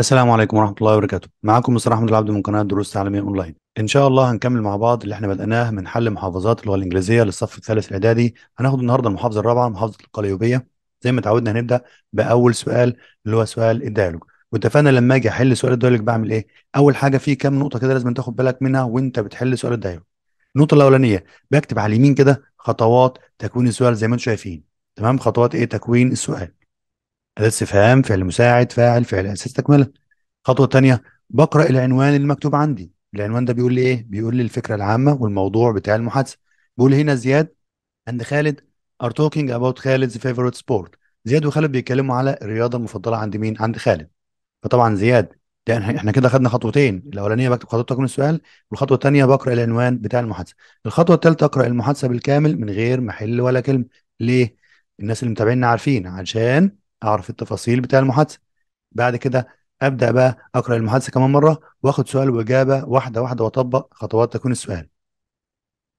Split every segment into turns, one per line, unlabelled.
السلام عليكم ورحمة الله وبركاته معكم مصطفى أحمد العبد من قناة دروس تعليمية أونلاين إن شاء الله هنكمل مع بعض اللي احنا بدأناه من حل محافظات اللغة الإنجليزية للصف الثالث الإعدادي هناخد النهاردة المحافظة الرابعة محافظة القليوبية زي ما اتعودنا هنبدأ بأول سؤال اللي هو سؤال الديالوج واتفقنا لما أجي أحل سؤال الديالوج بعمل إيه؟ أول حاجة في كام نقطة كده لازم تاخد بالك منها وأنت بتحل سؤال الديالوج النقطة الأولانية بكتب على اليمين كده خطوات تكوين السؤال زي ما أنتم شايفين تمام خطوات إيه تكوين السؤال أداة استفهام فعل مساعد فاعل فعل أساس تكملة خطوة تانية بقرأ العنوان اللي مكتوب عندي العنوان ده بيقول لي إيه؟ بيقول لي الفكرة العامة والموضوع بتاع المحادثة بيقول هنا زياد عند خالد are talking about خالد's favorite sport زياد وخالد بيتكلموا على الرياضة المفضلة عند مين؟ عند خالد فطبعا زياد ده احنا كده خدنا خطوتين الاولانيه بكتب خطوه من السؤال والخطوه الثانيه بقرا العنوان بتاع المحادثه الخطوه الثالثه اقرا المحادثه بالكامل من غير محل ولا كلمه ليه الناس اللي متابعيننا عارفين عشان اعرف التفاصيل بتاع المحادثه بعد كده ابدا بقى اقرا المحادثه كمان مره واخد سؤال واجابه واحده واحده واطبق خطوات تكوين السؤال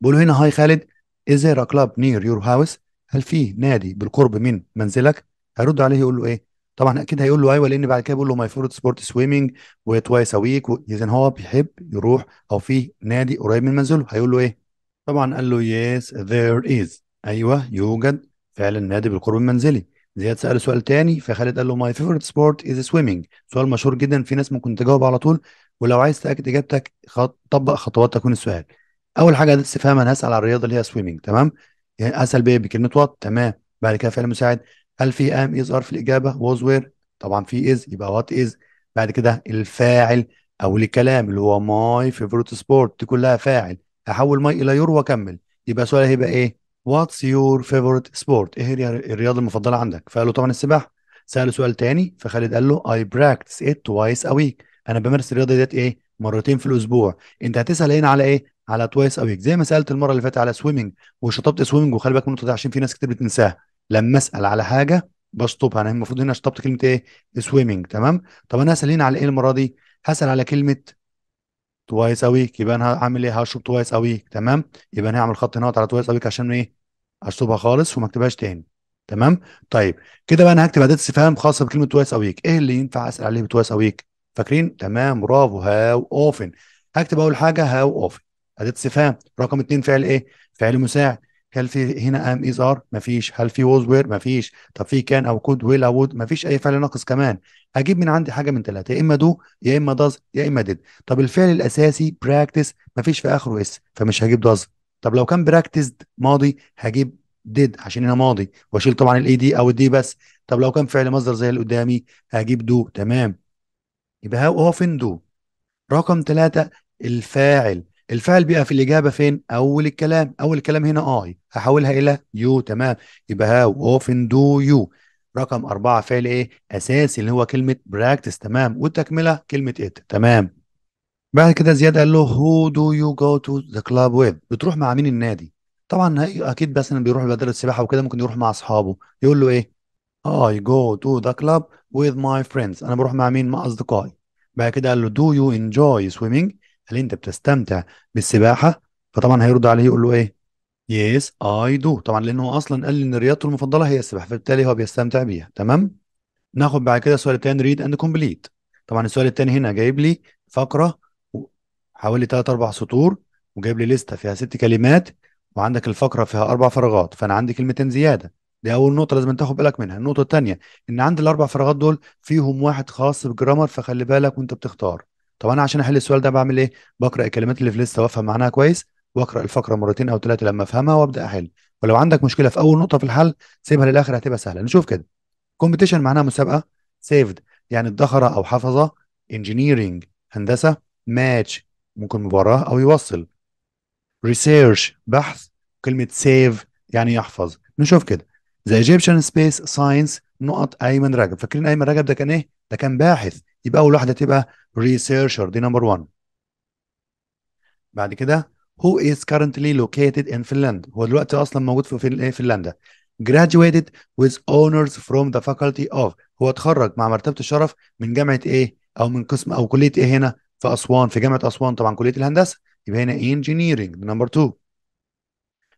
بقول هنا هاي خالد از ذير كلاب نير يور هاوس هل في نادي بالقرب من منزلك هرد عليه يقول له ايه طبعا اكيد هيقول له ايوه لان بعد كده بيقول له ماي فورت سبورت سويمنج وتوايس ا ويك اذا هو بيحب يروح او في نادي قريب من منزله هيقول له ايه طبعا قال له يس ذير از ايوه يوجد فعلا نادي بالقرب من منزلي زياد سأل سؤال تاني فخالد قال له ماي فيفورت سبورت از سويمنج سؤال مشهور جدا في ناس ممكن تجاوب على طول ولو عايز تاكد اجابتك خط... طبق خطوات تكون السؤال اول حاجه ده استفهام انا هسال على الرياضه اللي هي سويمنج تمام يعني اسال بيه بكلمه وات تمام بعد كده فعل مساعد هل في ام از ار في الاجابه ووز وير طبعا في از يبقى وات از بعد كده الفاعل او الكلام اللي هو ماي فيفورت سبورت دي كلها فاعل احول ماي الى يور واكمل يبقى سؤال هيبقى ايه واتس يور فيفورت سبورت ايه هي الرياضه المفضله عندك فقال له طبعا السباحه ساله سؤال تاني فخالد قال له اي براكتس ات توايس ا ويك انا بمارس الرياضه ديت ايه مرتين في الاسبوع انت هتسال هنا على ايه على توايس ا ويك زي ما سالت المره اللي فاتت على سويمنج وشطبت سويمنج وخلي بالك من النقطه دي عشان في ناس كتير بتنساها لما اسال على حاجه بشطبها انا المفروض هنا شطبت كلمه ايه سويمنج تمام طب انا هسال هنا على ايه المره دي هسال على كلمه توايس هيساويك يبقى انا هعمل ايه هشرب توايس هيساويك تمام يبقى انا هعمل خط نقط على توايس هيساويك عشان ايه اشطبها خالص وما اكتبهاش تاني تمام طيب كده بقى انا هكتب اداه استفهام خاصه بكلمه توايس هيساويك ايه اللي ينفع اسال عليه بتوايس هيساويك فاكرين تمام برافو هاو اوفن هكتب اول حاجه هاو اوفن اداه استفهام رقم اتنين فعل ايه فعل مساعد هل في هنا ام از ار مفيش هل في ووز وير مفيش طب في كان او كود ويل او وود مفيش اي فعل ناقص كمان اجيب من عندي حاجه من ثلاثه يا اما دو يا اما داز يا اما ديد طب الفعل الاساسي براكتس مفيش في اخره اس فمش هجيب داز طب لو كان براكتس ماضي هجيب ديد عشان هنا ماضي واشيل طبعا الاي دي او الدي بس طب لو كان فعل مصدر زي اللي قدامي هجيب دو تمام يبقى هو فين دو رقم ثلاثة الفاعل الفعل بيبقى في الاجابه فين اول الكلام اول الكلام هنا اي هحولها الى يو تمام يبقى هاو اوفن دو يو رقم أربعة فعل إيه؟ أساسي اللي هو كلمة براكتس تمام والتكملة كلمة إت تمام بعد كده زياد قال له هو دو يو جو تو ذا كلاب ويز؟ بتروح مع مين النادي؟ طبعا أكيد مثلا بيروح بدل السباحة وكده ممكن يروح مع أصحابه يقول له إيه؟ I go to the club with my friends أنا بروح مع مين؟ مع أصدقائي بعد كده قال له do you enjoy swimming؟ هل انت بتستمتع بالسباحه فطبعا هيرد عليه يقول له ايه يس اي دو طبعا لانه اصلا قال لي ان رياضته المفضله هي السباحه فبالتالي هو بيستمتع بيها تمام ناخد بعد كده السؤال الثاني ريد اند كومبليت طبعا السؤال الثاني هنا جايب لي فقره حوالي 3 4 سطور وجايب لي لسته فيها ست كلمات وعندك الفقره فيها اربع فراغات فانا عندي كلمتين زياده دي اول نقطه لازم تاخد بالك منها النقطه الثانيه ان عند الاربع فراغات دول فيهم واحد خاص بالجرامر فخلي بالك وانت بتختار طب انا عشان احل السؤال ده بعمل ايه بقرا الكلمات اللي في لسه وافهم معناها كويس واقرا الفقره مرتين او ثلاثه لما افهمها وابدا احل ولو عندك مشكله في اول نقطه في الحل سيبها للاخر هتبقى سهله نشوف كده كومبيتيشن معناها مسابقه سيفد يعني ادخر او حفظ انجينيرنج هندسه ماتش ممكن مباراه او يوصل ريسيرش بحث كلمه سيف يعني يحفظ نشوف كده ذا ايجيبشن سبيس ساينس نقط ايمن رجب فاكرين ايمن رجب ده كان ايه ده كان باحث يبقى اول واحده تبقى ريسيرشر دي نمبر 1 بعد كده who is currently located in Finland هو دلوقتي اصلا موجود في إيه، فنلندا graduated with honors from the faculty of هو اتخرج مع مرتبه الشرف من جامعه ايه او من قسم او كليه ايه هنا في اسوان في جامعه اسوان طبعا كليه الهندسه يبقى هنا engineering نمبر 2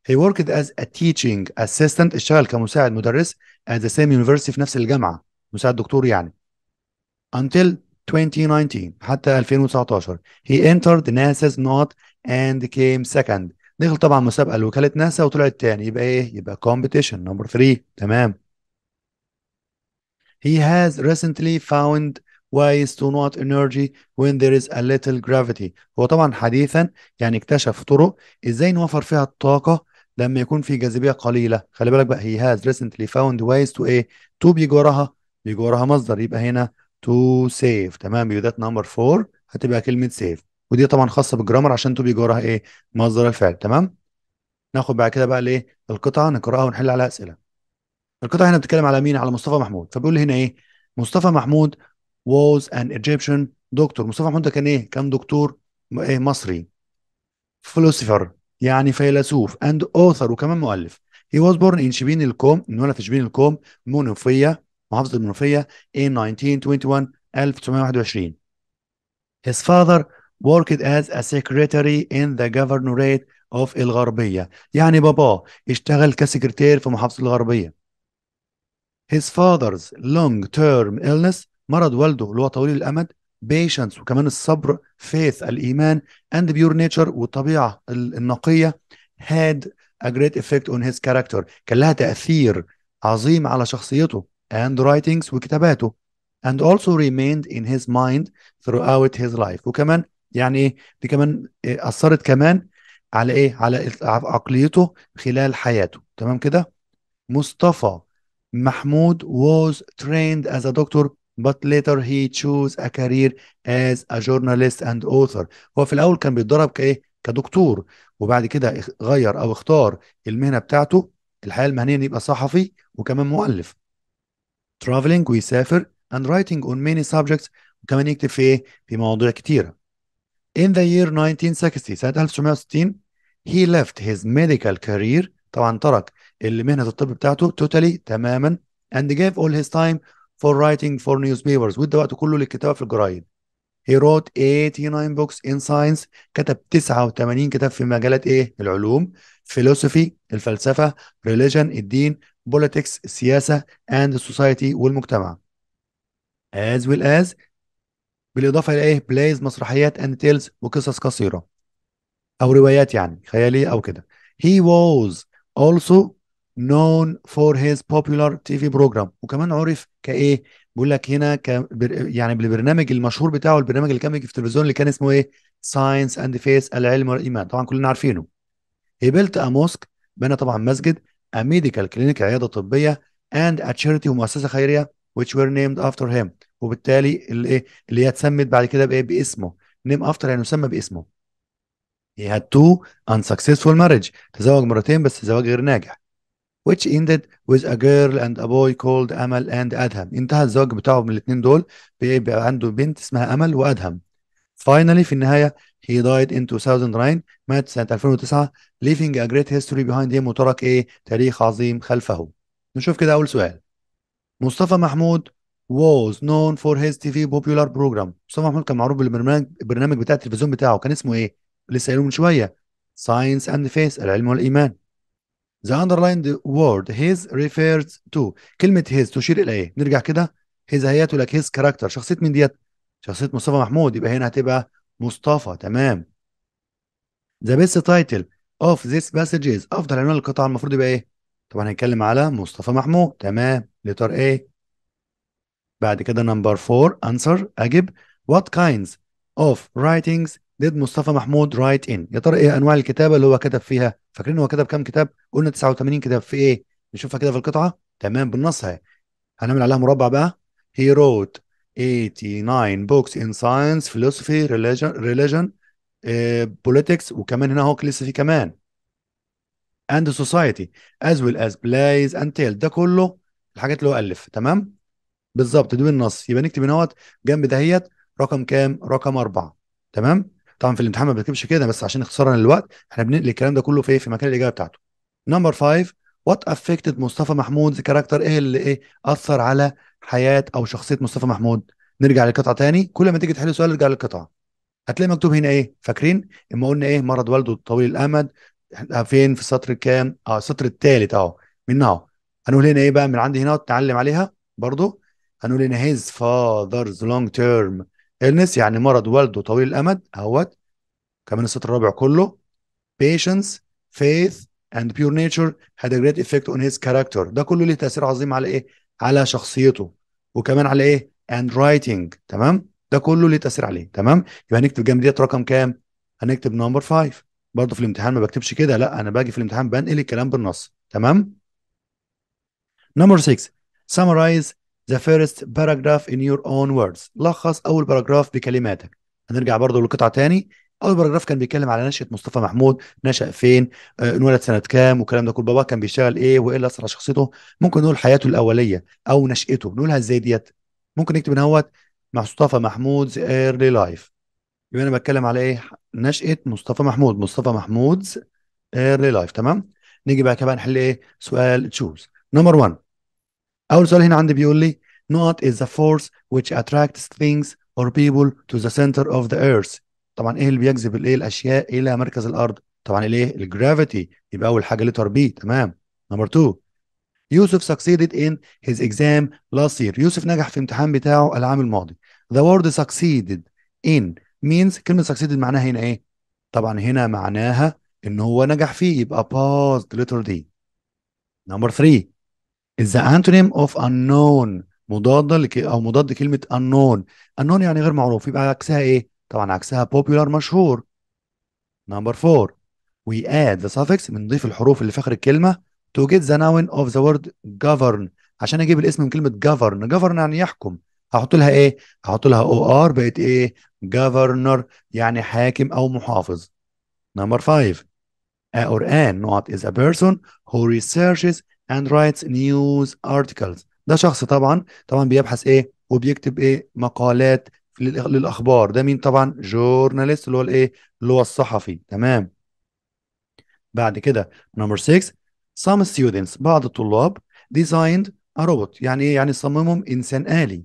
He worked as a teaching assistant اشتغل كمساعد مدرس at the same university في نفس الجامعه مساعد دكتور يعني until 2019 حتى 2019 he entered NASA's not and came second دخل طبعا مسابقه لوكاله ناسا وطلع الثاني يبقى ايه يبقى competition number 3 تمام he has recently found ways to not energy when there is a little gravity هو طبعا حديثا يعني اكتشف طرق ازاي نوفر فيها الطاقه لما يكون في جاذبيه قليله خلي بالك بقى he has recently found ways to ايه to بيجي وراها بيجي وراها مصدر يبقى هنا تو سيف تمام يو ذات نمبر 4 هتبقى كلمه سيف ودي طبعا خاصه بالجرامر عشان تو بيجي وراها ايه مصدر الفعل تمام ناخد بعد كده بقى الايه القطعه نقراها ونحل عليها اسئله القطعه هنا بتتكلم على مين على مصطفى محمود فبيقول هنا ايه مصطفى محمود was an Egyptian دكتور مصطفى محمود ده كان ايه كان دكتور ايه مصري فلوسيفر يعني فيلسوف and author وكمان مؤلف he was born in شبين الكوم ان ولد في شبين الكوم منوفيه محافظة المنوفية in 1921 1921 His father worked as a secretary in the governorate of الغربية يعني باباه اشتغل كسكرتير في محافظة الغربية His father's long term illness مرض والده اللي هو طويل الأمد patience وكمان الصبر faith الإيمان and pure nature والطبيعة النقية had a great effect on his character كان لها تأثير عظيم على شخصيته and writings وكتاباته and also remained in his mind throughout his life وكمان يعني ايه دي كمان إيه اثرت كمان على ايه على عقليته خلال حياته تمام كده مصطفى محمود was trained as a doctor but later he chose a career as a journalist and author هو في الاول كان بيتدرب كايه كدكتور وبعد كده غير او اختار المهنه بتاعته الحياه المهنيه يبقى صحفي وكمان مؤلف traveling ويسافر and writing on many subjects وكمان يكتب في ايه؟ في مواضيع كتيرة. In the year 1960 سنة 1960 he left his medical career طبعا ترك مهنة الطب بتاعته totally تماما and gave all his time for writing for newspapers وادى وقته كله للكتابة في الجرايد. He wrote 89 books in science كتب 89 كتاب في مجالات ايه؟ العلوم، philosophy الفلسفة، religion الدين، politics السياسة and society والمجتمع as well as بالإضافة إلى إيه بلايز مسرحيات and tales وقصص قصيرة أو روايات يعني خيالية أو كده he was also known for his popular TV program وكمان عرف كايه بيقول لك هنا ك... يعني بالبرنامج المشهور بتاعه البرنامج اللي كان بيجي في التلفزيون اللي كان اسمه ايه ساينس اند فيس العلم والايمان طبعا كلنا عارفينه he built a mosque بنى طبعا مسجد a medical clinic عياده طبيه and a charity ومؤسسه خيريه which were named after him وبالتالي اللي إيه، اللي هي اتسمت بعد كده بايه باسمه name after يعني يسمى باسمه he had two unsuccessful marriage تزوج مرتين بس زواج غير ناجح which ended with a girl and a boy called Amal and Adham انتهى الزواج بتاعه من الاثنين دول بيبقى عنده بنت اسمها أمل وأدهم finally في النهاية He died in 2009 مات سنة 2009 leaving a great history behind him وترك ايه تاريخ عظيم خلفه نشوف كده أول سؤال مصطفى محمود was known for his TV popular program مصطفى محمود كان معروف بالبرنامج البرنامج بتاع التلفزيون بتاعه كان اسمه ايه لسه قايله من شوية Science and Faith العلم والإيمان The underlined word his refers to كلمة his تشير إلى إيه؟ نرجع كده his هياته لك his character شخصية مين ديت؟ شخصية مصطفى محمود يبقى هنا هتبقى مصطفى تمام ذا بيست تايتل اوف ذيس باسجز افضل عنوان للقطعه المفروض يبقى ايه؟ طبعا هنتكلم على مصطفى محمود تمام لتر ايه؟ بعد كده نمبر 4 انسر اجب وات كاينز اوف رايتنجز ديد مصطفى محمود رايت ان يا ترى ايه انواع الكتابه اللي هو كتب فيها؟ فاكرين هو كتب كام كتاب؟ قلنا 89 كتاب في ايه؟ نشوفها كده في القطعه تمام بالنص اهي هنعمل عليها مربع بقى هي روت 89 بوكس ان ساينس فيلوسفي ريليجن ريليجن بوليتكس وكمان هنا هو لسه في كمان اند سوسايتي از ويل از بلايز اند تيل ده كله الحاجات اللي هو الف تمام بالظبط تدوين النص يبقى نكتب هنا جنب دهيت رقم كام رقم أربعة تمام طبعا في الامتحان ما بنكتبش كده بس عشان اختصارا للوقت احنا بننقل الكلام ده كله في إيه؟ في مكان الاجابه بتاعته نمبر 5 وات افكتد مصطفى محمود كاركتر ايه اللي ايه اثر على حياه او شخصيه مصطفى محمود نرجع للقطعه تاني كل ما تيجي تحل سؤال ارجع للقطعه هتلاقي مكتوب هنا ايه فاكرين اما قلنا ايه مرض والده طويل الامد فين في السطر الكام اه السطر الثالث اهو من اهو هنقول هنا ايه بقى من عندي هنا نتعلم عليها برضو هنقول هنا هيز فاذرز لونج تيرم illness يعني مرض والده طويل الامد اهوت كمان السطر الرابع كله patience faith and pure nature had a great effect on his character ده كله ليه تأثير عظيم على ايه على شخصيته وكمان على ايه and writing تمام ده كله ليه تأثير عليه تمام يبقى هنكتب جنب ديت رقم كام هنكتب نمبر 5 برضه في الامتحان ما بكتبش كده لا انا باجي في الامتحان بنقل الكلام بالنص تمام نمبر 6 summarize the first paragraph in your own words لخص اول باراجراف بكلماتك هنرجع برضه للقطعه تاني اول باراجراف كان بيتكلم على نشاه مصطفى محمود نشا فين آه، انولد سنه كام والكلام ده كله بابا كان بيشتغل ايه وايه اللي اثر على شخصيته ممكن نقول حياته الاوليه او نشاته نقولها ازاي ديت ممكن نكتب هنا هو مصطفى محمود ايرلي لايف يبقى انا بتكلم على ايه نشاه مصطفى محمود مصطفى محمود ايرلي لايف تمام نيجي بقى كمان نحل ايه سؤال تشوز نمبر 1 اول سؤال هنا عندي بيقول لي not is the force which attracts things or people to the center of the earth طبعا ايه اللي بيجذب الايه الاشياء الى مركز الارض طبعا الايه الجرافيتي يبقى اول حاجه لتر بي تمام نمبر 2 يوسف succeeded in his exam last year يوسف نجح في امتحان بتاعه العام الماضي the word succeeded in means كلمه succeeded معناها هنا ايه طبعا هنا معناها ان هو نجح فيه يبقى passed letter D number 3 is the antonym of unknown مضاد او مضاد كلمه unknown unknown يعني غير معروف يبقى عكسها ايه طبعا عكسها popular مشهور نمبر 4 we add the suffix بنضيف الحروف اللي في اخر الكلمه to get the noun of the word govern عشان اجيب الاسم من كلمه govern govern يعني يحكم هحط لها ايه هحط لها او ار بقت ايه governor يعني حاكم او محافظ نمبر 5 A or an not is a person who researches and writes news articles ده شخص طبعا طبعا بيبحث ايه وبيكتب ايه مقالات للاخبار ده مين طبعا جورناليست اللي هو الايه اللي هو الصحفي تمام بعد كده نمبر 6 some students بعض الطلاب designed a robot يعني ايه يعني صممهم انسان آلي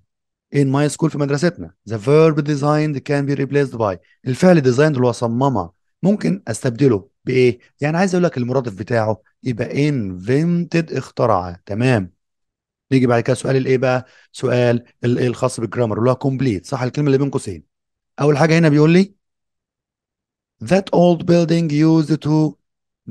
in my school في مدرستنا the verb designed can be replaced by الفعل designed اللي هو صممها ممكن استبدله بايه يعني عايز اقول لك المرادف بتاعه يبقى invented اخترع تمام نيجي بعد كده سؤال الايه بقى سؤال الايه الخاص بالجرامر اللي هو كومبليت صح الكلمه اللي بين قوسين اول حاجه هنا بيقول لي that old building used to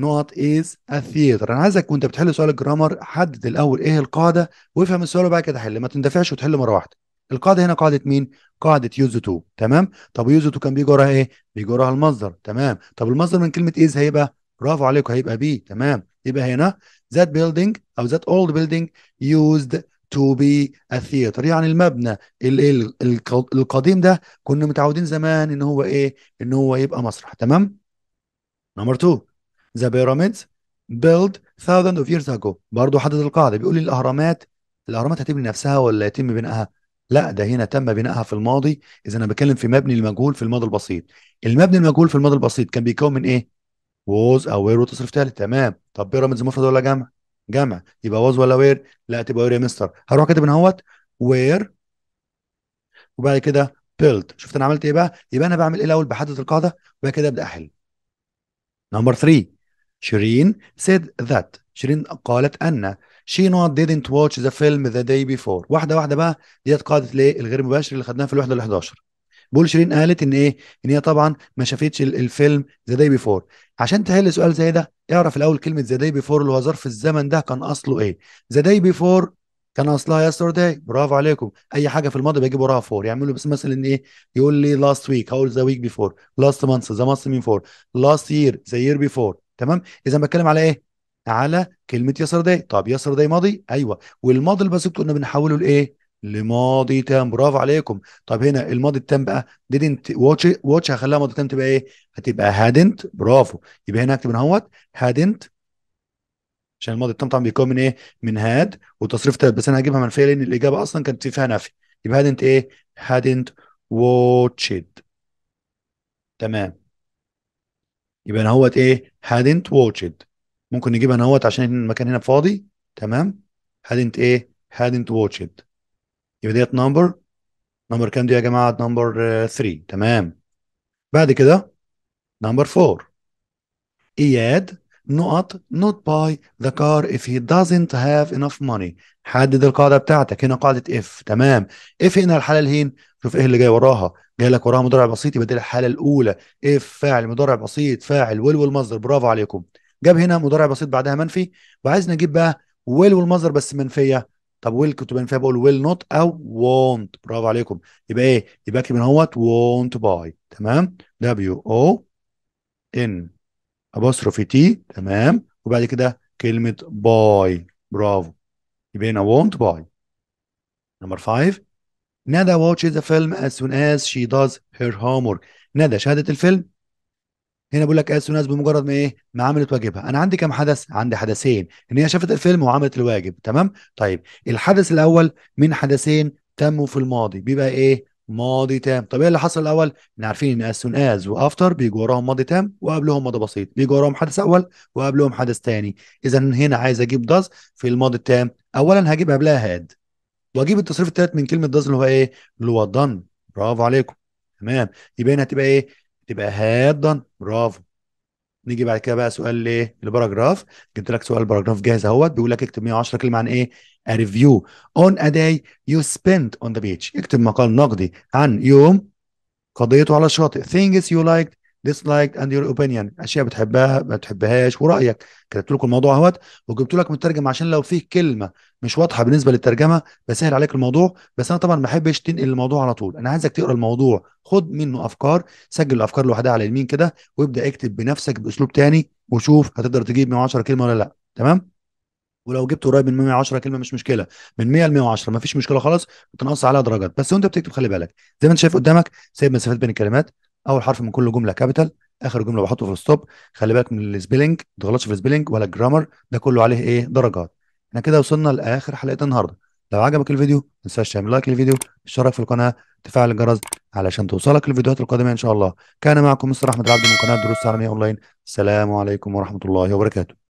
not is a theater انا عايزك وانت بتحل سؤال الجرامر حدد الاول ايه القاعده وافهم السؤال وبعد كده حل ما تندفعش وتحل مره واحده القاعده هنا قاعده مين قاعده يوز تو تمام طب يوز تو كان بيجي وراها ايه بيجي وراها المصدر تمام طب المصدر من كلمه از هيبقى برافو عليكم هيبقى بي تمام يبقى هنا that building او that old building used to be a theater يعني المبنى القديم ده كنا متعودين زمان ان هو ايه ان هو يبقى مسرح تمام نمبر 2 the pyramids built thousands of years ago برضه حدد القاعده بيقول لي الاهرامات الاهرامات هتبني نفسها ولا يتم بنائها لا ده هنا تم بنائها في الماضي اذا انا بتكلم في مبني المجهول في الماضي البسيط المبني المجهول في الماضي البسيط كان بيكون من ايه ووز او وير وتصرف تالت تمام طب بيراميدز مفرد ولا جمع؟ جمع يبقى ووز ولا وير؟ لا تبقى وير يا مستر هروح كاتب من اهوت وير وبعد كده بيلد شفت انا عملت ايه بقى؟ يبقى انا بعمل ايه الاول؟ بحدد القاعده وبعد كده ابدا احل نمبر 3 شيرين سيد ذات شيرين قالت ان شي نوت didn't watch ذا فيلم ذا داي بيفور واحده واحده بقى ديت قاعده الايه الغير مباشر اللي خدناها في الوحده ال 11 بول شيرين قالت ان ايه ان هي طبعا ما شافتش الفيلم ذا داي بيفور عشان تحل سؤال زي ده اعرف الاول كلمه ذا داي بيفور اللي هو ظرف الزمن ده كان اصله ايه ذا داي بيفور كان اصلها يسترداي برافو عليكم اي حاجه في الماضي بيجيبوا وراها فور يعملوا بس مثلا ايه يقول لي لاست ويك هقول ذا ويك بيفور لاست مانث ذا مانث مين فور لاست يير ذا يير بيفور تمام اذا بتكلم على ايه على كلمه يسترداي طب يسترداي ماضي ايوه والماضي اللي بسيط كنا بنحوله لايه لماضي تام برافو عليكم طب هنا الماضي التام بقى didn't watch watch هخليها ماضي تام تبقى ايه هتبقى hadn't برافو يبقى هنا هكتب اهوت hadn't عشان الماضي التام طبعا بيكون من ايه من هاد وتصريف بس انا هجيبها منفيه لان الاجابه اصلا كانت فيها نفي يبقى hadn't ايه hadn't watched تمام يبقى انا اهوت ايه hadn't watched ممكن نجيبها اهوت عشان المكان هنا فاضي تمام hadn't ايه hadn't watched يبقى ديت نمبر نمبر كام دي يا جماعه نمبر 3 آه، تمام بعد كده نمبر 4 اياد نقط نوت باي ذا كار اف هي دازنت هاف انف ماني حدد القاعدة بتاعتك هنا قاعدة اف تمام اف هنا الحالة الهين شوف ايه اللي جاي وراها جاي لك وراها مضارع بسيط يبقى دي الحالة الأولى اف فاعل مضارع بسيط فاعل ويل والمصدر برافو عليكم جاب هنا مضارع بسيط بعدها منفي وعايز نجيب بقى ويل والمصدر بس منفية طب ويل كنت بينفع بقول ويل نوت او وونت برافو عليكم يبقى ايه يبقى اكتب من اهوت وونت باي تمام دبليو او ان ابوستروفي تي تمام وبعد كده كلمه باي برافو يبقى هنا وونت باي نمبر 5 ندى واتشز ذا فيلم as soon as she does her homework ندى شاهدت الفيلم هنا بيقول لك as آية ناس بمجرد ما ايه ما عملت واجبها انا عندي كام حدث عندي حدثين ان هي شافت الفيلم وعملت الواجب تمام طيب الحدث الاول من حدثين تموا في الماضي بيبقى ايه ماضي تام طب ايه اللي حصل الاول احنا عارفين ان آية اسون از وافتر بيجوا وراهم ماضي تام وقبلهم ماضي بسيط بيجوا وراهم حدث اول وقبلهم حدث ثاني اذا هنا عايز اجيب داز في الماضي التام اولا هجيب قبلها هاد واجيب التصريف الثالث من كلمه داز اللي هو ايه اللي هو دان برافو عليكم تمام يبقى هنا هتبقى ايه تبقى هاد دن برافو نيجي بعد كده بقى سؤال ايه الباراجراف جبت لك سؤال باراجراف جاهز اهوت بيقول لك اكتب 110 كلمه عن ايه a review on a day you spent on the beach اكتب مقال نقدي عن يوم قضيته على الشاطئ things you liked ديسلايك اند يور اوبينيون اشياء بتحبها ما بتحبهاش ورايك كتبت لكم الموضوع اهوت وجبت لك مترجم عشان لو في كلمه مش واضحه بالنسبه للترجمه بسهل عليك الموضوع بس انا طبعا ما احبش تنقل الموضوع على طول انا عايزك تقرا الموضوع خد منه افكار سجل الافكار لوحدها على اليمين كده وابدا اكتب بنفسك باسلوب تاني وشوف هتقدر تجيب 110 كلمه ولا لا تمام ولو جبت قريب من 110 كلمه مش مشكله من 100 ل 110 مفيش مشكله خالص وتنقص عليها درجات بس وانت بتكتب خلي بالك زي ما انت شايف قدامك سايب مسافات بين الكلمات اول حرف من كل جمله كابيتال اخر جمله بحطه في الستوب خلي بالك من السبيلنج ما تغلطش في السبيلنج ولا الجرامر ده كله عليه ايه درجات احنا كده وصلنا لاخر حلقه النهارده لو عجبك الفيديو ما تنساش تعمل لايك للفيديو اشترك في القناه تفعل الجرس علشان توصلك الفيديوهات القادمه ان شاء الله كان معكم مستر احمد العبد من قناه دروس عالميه اونلاين السلام عليكم ورحمه الله وبركاته